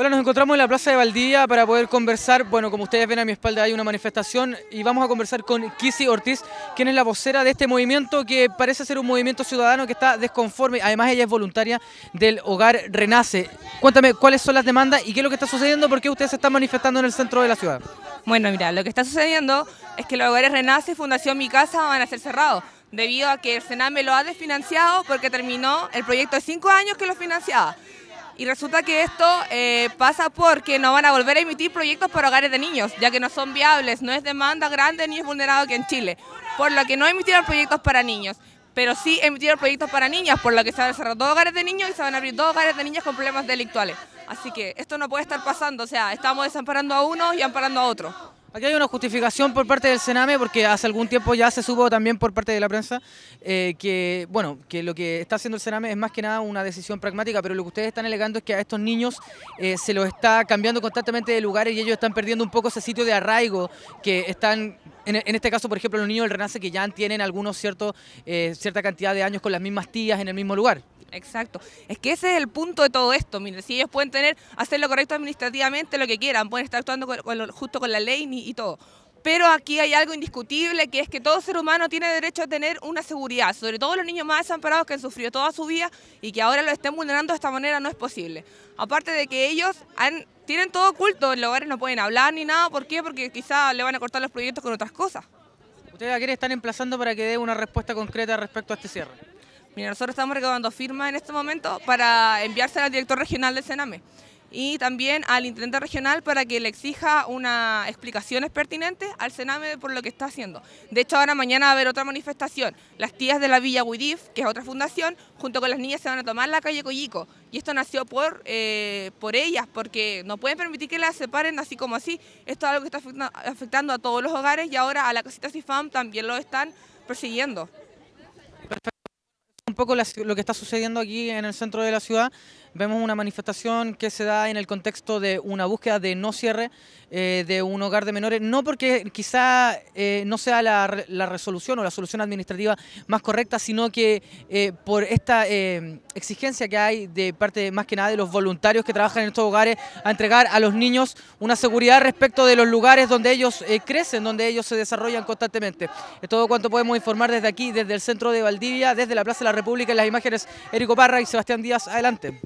Hola, nos encontramos en la Plaza de Valdivia para poder conversar. Bueno, como ustedes ven a mi espalda hay una manifestación y vamos a conversar con Kisi Ortiz, quien es la vocera de este movimiento que parece ser un movimiento ciudadano que está desconforme. Además, ella es voluntaria del Hogar Renace. Cuéntame cuáles son las demandas y qué es lo que está sucediendo, por qué ustedes se están manifestando en el centro de la ciudad. Bueno, mira, lo que está sucediendo es que los Hogares Renace Fundación Mi Casa van a ser cerrados debido a que el Sename lo ha desfinanciado porque terminó el proyecto de cinco años que lo financiaba. Y resulta que esto eh, pasa porque no van a volver a emitir proyectos para hogares de niños, ya que no son viables, no es demanda grande ni es vulnerado que en Chile, por lo que no emitieron proyectos para niños pero sí emitieron proyectos para niñas, por lo que se van a cerrar dos hogares de niños y se van a abrir dos hogares de niñas con problemas delictuales. Así que esto no puede estar pasando, o sea, estamos desamparando a uno y amparando a otros. Aquí hay una justificación por parte del Sename, porque hace algún tiempo ya se supo también por parte de la prensa eh, que, bueno, que lo que está haciendo el Sename es más que nada una decisión pragmática, pero lo que ustedes están alegando es que a estos niños eh, se los está cambiando constantemente de lugares y ellos están perdiendo un poco ese sitio de arraigo que están en, este caso, por ejemplo, los niños del Renace que ya tienen algunos cierto eh, cierta cantidad de años con las mismas tías en el mismo lugar. Exacto. Es que ese es el punto de todo esto. Mire, si ellos pueden tener, hacer lo correcto administrativamente, lo que quieran, pueden estar actuando justo con la ley y, y todo. Pero aquí hay algo indiscutible, que es que todo ser humano tiene derecho a tener una seguridad, sobre todo los niños más desamparados que han sufrido toda su vida y que ahora lo estén vulnerando de esta manera no es posible. Aparte de que ellos han tienen todo oculto, en los hogares no pueden hablar ni nada, ¿por qué? Porque quizás le van a cortar los proyectos con otras cosas. ¿Ustedes a quién están emplazando para que dé una respuesta concreta respecto a este cierre? Mira, nosotros estamos recabando firmas en este momento para enviársela al director regional de Sename y también al intendente regional para que le exija unas explicaciones pertinentes al Sename por lo que está haciendo. De hecho, ahora mañana va a haber otra manifestación. Las tías de la Villa Huidif, que es otra fundación, junto con las niñas se van a tomar la calle Coyico. Y esto nació por, eh, por ellas, porque no pueden permitir que las separen así como así. Esto es algo que está afectando a todos los hogares y ahora a la casita CIFAM también lo están persiguiendo. Perfecto. Un poco lo que está sucediendo aquí en el centro de la ciudad. Vemos una manifestación que se da en el contexto de una búsqueda de no cierre eh, de un hogar de menores, no porque quizá eh, no sea la, resolución o la solución administrativa más correcta, sino que eh, por esta exigencia que hay de parte más que nada de los voluntarios que trabajan en estos hogares a entregar a los niños una seguridad respecto de los lugares donde ellos crecen, donde ellos se desarrollan constantemente. Es todo cuanto podemos informar desde aquí, desde el centro de Valdivia, desde la Plaza de la República, en las imágenes Érico Parra y Sebastián Díaz. Adelante.